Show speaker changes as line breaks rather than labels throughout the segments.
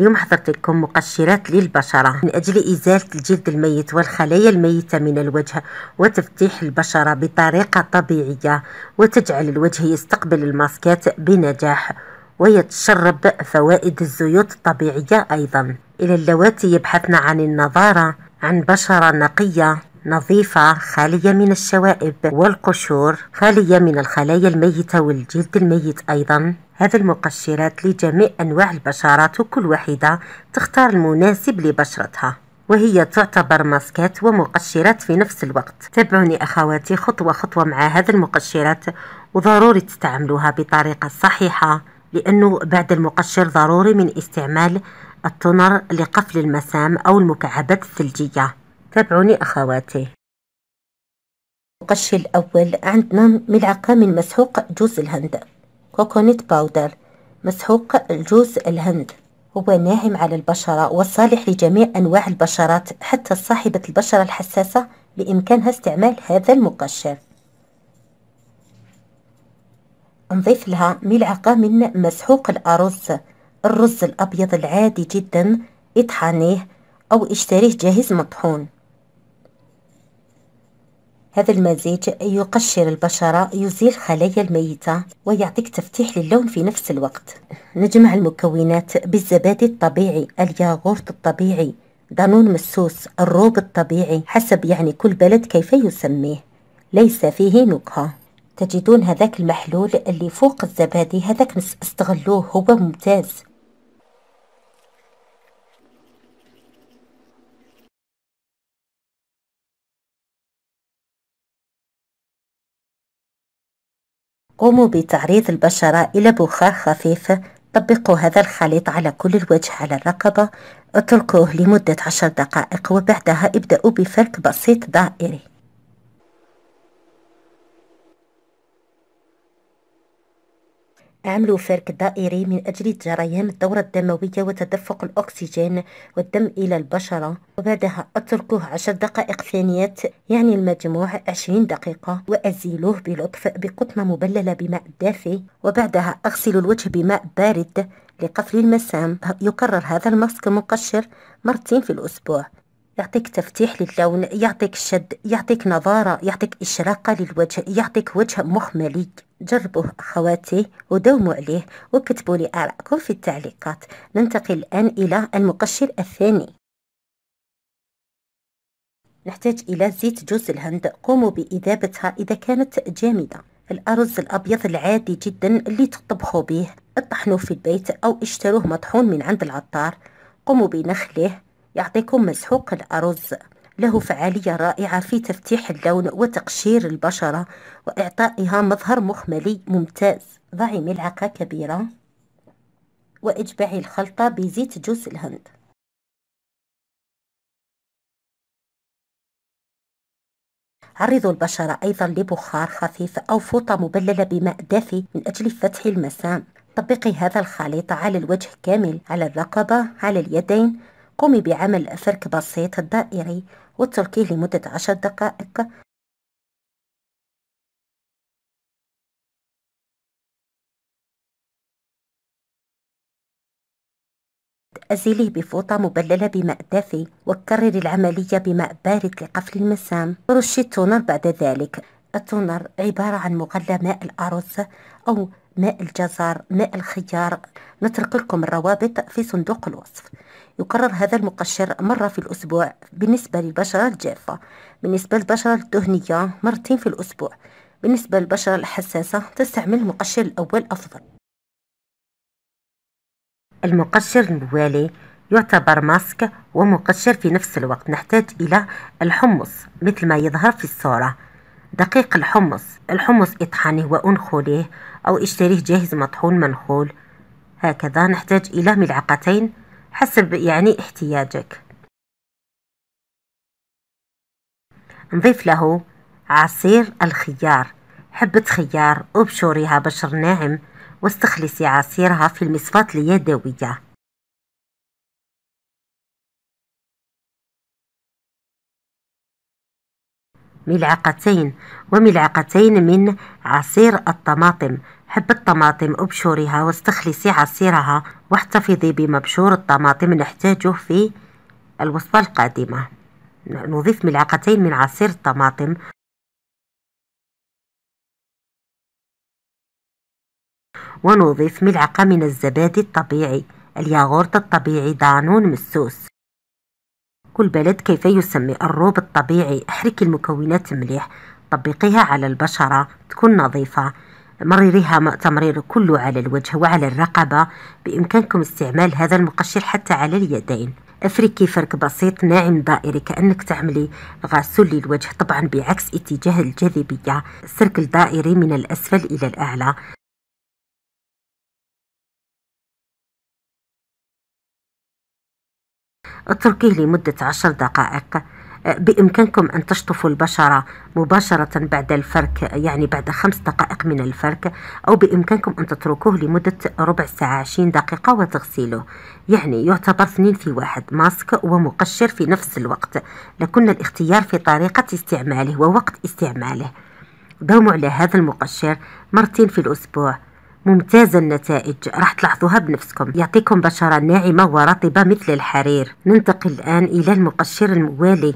اليوم حضرت لكم مقشرات للبشرة من أجل إزالة الجلد الميت والخلايا الميتة من الوجه وتفتيح البشرة بطريقة طبيعية وتجعل الوجه يستقبل الماسكات بنجاح ويتشرب فوائد الزيوت الطبيعية أيضا إلى اللواتي يبحثن عن النظارة عن بشرة نقية نظيفة خالية من الشوائب والقشور خالية من الخلايا الميتة والجلد الميت أيضا هذا المقشرات لجميع أنواع البشرات وكل واحدة تختار المناسب لبشرتها وهي تعتبر ماسكات ومقشرات في نفس الوقت تابعوني أخواتي خطوة خطوة مع هذه المقشرات وضروري تستعملوها بطريقة صحيحة لأنه بعد المقشر ضروري من استعمال التونر لقفل المسام أو المكعبات الثلجية تابعوني أخواتي القش الأول عندنا ملعقة من مسحوق جوز الهند كوكونات باودر مسحوق جوز الهند هو ناعم على البشرة وصالح لجميع أنواع البشرات حتى صاحبة البشرة الحساسة بإمكانها استعمال هذا المقشر نضيف لها ملعقة من مسحوق الأرز الرز الأبيض العادي جدا اطحنيه أو اشتريه جاهز مطحون هذا المزيج يقشر البشرة يزيل الخلايا الميتة ويعطيك تفتيح للون في نفس الوقت نجمع المكونات بالزبادي الطبيعي الياغورت الطبيعي دانون مسوس الروب الطبيعي حسب يعني كل بلد كيف يسميه ليس فيه نكهة تجدون هذاك المحلول اللي فوق الزبادي هذاك استغلوه هو ممتاز
قوموا بتعريض البشرة إلى بخاخ خفيف طبقوا هذا الخليط على كل الوجه
على الرقبة اتركوه لمدة عشر دقائق وبعدها ابدأوا بفرك بسيط دائري عملوا فرك دائري من أجل جريان الدورة الدموية وتدفق الأكسجين والدم إلى البشرة وبعدها أتركوه عشر دقائق ثانيات يعني المجموع عشرين دقيقة وأزيلوه بلطف بقطنة مبللة بماء دافئ وبعدها أغسل الوجه بماء بارد لقفل المسام يكرر هذا الماسك المقشر مرتين في الأسبوع يعطيك تفتيح للون يعطيك شد يعطيك نظارة يعطيك إشراقة للوجه يعطيك وجه مخملي جربوه أخواتي ودوموا عليه وكتبوا لي آراءكم في التعليقات ننتقل الآن إلى المقشر الثاني نحتاج إلى زيت جوز الهند قوموا بإذابتها إذا كانت جامدة الأرز الأبيض العادي جدا اللي تطبخوا به اطحنوه في البيت أو اشتروه مطحون من عند العطار قوموا بنخله يعطيكم مسحوق الأرز له فعالية رائعة في تفتيح اللون وتقشير البشرة وإعطائها مظهر مخملي
ممتاز ضعي ملعقة كبيرة وإجبعي الخلطة بزيت جوز الهند عرضوا البشرة أيضا لبخار خفيف أو فوطة مبللة بماء
دافي من أجل فتح المسام طبقي هذا الخليط على الوجه كامل على الرقبة
على اليدين قومي بعمل فرك بسيط دائري وتركيه لمدة عشر دقائق أزيليه بفوطة مبللة بماء دافي وكرر العملية بماء بارد لقفل
المسام رشي التونر بعد ذلك التونر عبارة عن مغلى ماء الأرز أو ماء الجزر ماء الخيار نترك لكم الروابط في صندوق الوصف يقرر هذا المقشر مرة في الأسبوع بالنسبة للبشرة الجافة بالنسبة للبشرة الدهنية مرتين في الأسبوع بالنسبة للبشرة الحساسة تستعمل المقشر الأول أفضل المقشر الموالي يعتبر ماسك ومقشر في نفس الوقت نحتاج إلى الحمص مثل ما يظهر في الصورة دقيق الحمص الحمص اطحنه وانخله أو اشتريه جاهز مطحون منخول هكذا نحتاج إلى ملعقتين حسب يعني احتياجك نضيف له عصير الخيار حبة خيار وبشوريها
بشر ناعم واستخلصي عصيرها في المصفاة اليدوية ملعقتين وملعقتين من عصير الطماطم
حب الطماطم ابشرها واستخلصي عصيرها واحتفظي بمبشور
الطماطم نحتاجه في الوصفة القادمة نضيف ملعقتين من عصير الطماطم ونضيف ملعقة من الزبادي الطبيعي الياغورت الطبيعي
دانون مسوس كل بلد كيف يسمي الروب الطبيعي احركي المكونات مليح طبقيها على البشرة تكون نظيفة مرريها تمرير كله على الوجه وعلى الرقبة بإمكانكم استعمال هذا المقشر حتى على اليدين افركي فرك بسيط ناعم دائري كأنك تعملي غسول
للوجه طبعا بعكس اتجاه الجاذبية سرك الدائري من الأسفل إلى الأعلى اتركيه لمدة عشر دقائق بإمكانكم أن
تشطفوا البشرة مباشرة بعد الفرك يعني بعد خمس دقائق من الفرك أو بإمكانكم أن تتركوه لمدة ربع ساعة عشرين دقيقة وتغسيله يعني يعتبر اثنين في واحد ماسك ومقشر في نفس الوقت لكن الاختيار في طريقة استعماله ووقت استعماله دوموا على هذا المقشر مرتين في الأسبوع ممتازة النتائج راح تلاحظوها بنفسكم يعطيكم بشرة ناعمة ورطبة
مثل الحرير ننتقل الآن إلى المقشر الموالي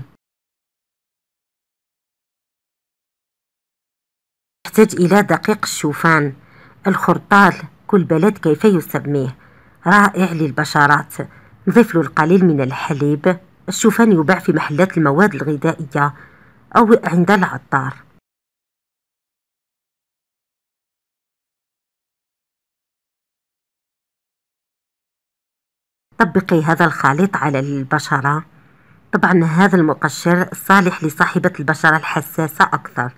نحتاج إلى دقيق الشوفان الخرطال كل بلد كيف يسميه رائع للبشرات نضيف له القليل من الحليب الشوفان يباع في محلات المواد الغذائية أو عند العطار طبقي هذا الخليط على البشرة طبعا هذا المقشر صالح لصاحبة
البشرة الحساسة أكثر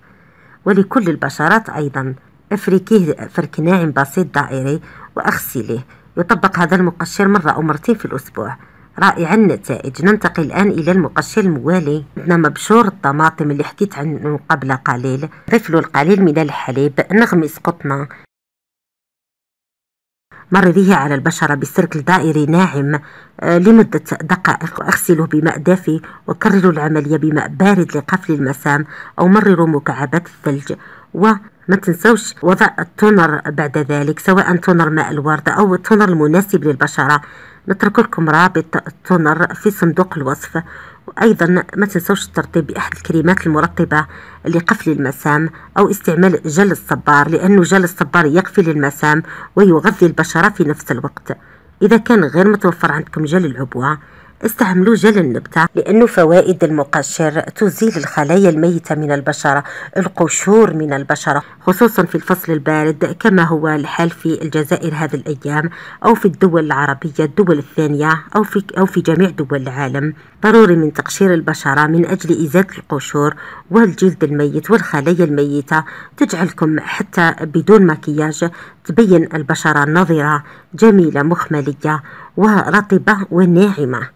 ولكل البشرات أيضا افركيه فرك ناعم بسيط دائري وأغسليه يطبق هذا المقشر مرة أو مرتين في الأسبوع رائع النتائج ننتقل الآن إلى المقشر الموالي عندنا مبشور الطماطم اللي حكيت عنه قبل قليل ضيف له القليل من الحليب نغمس قطنة مر به على البشرة بسرك دائري ناعم آه، لمدة دقائق أغسله بماء دافي وكرروا العملية بماء بارد لقفل المسام أو مرروا مكعبات الثلج و ما تنسوش وضع التونر بعد ذلك سواء تونر ماء الوردة أو التونر المناسب للبشرة نترك لكم رابط التونر في صندوق الوصف وأيضا ما تنسوش الترطيب بأحد الكريمات المرطبة لقفل المسام أو استعمال جل الصبار لأنه جل الصبار يقفل المسام ويغذي البشرة في نفس الوقت إذا كان غير متوفر عندكم جل العبوة استعملوا جل النبتة لأنه فوائد المقشر تزيل الخلايا الميتة من البشرة القشور من البشرة خصوصا في الفصل البارد كما هو الحال في الجزائر هذه الأيام أو في الدول العربية الدول الثانية أو في, أو في جميع دول العالم ضروري من تقشير البشرة من أجل إزالة القشور والجلد الميت والخلايا الميتة تجعلكم حتى بدون مكياج
تبين البشرة نظرة جميلة مخملية ورطبة وناعمة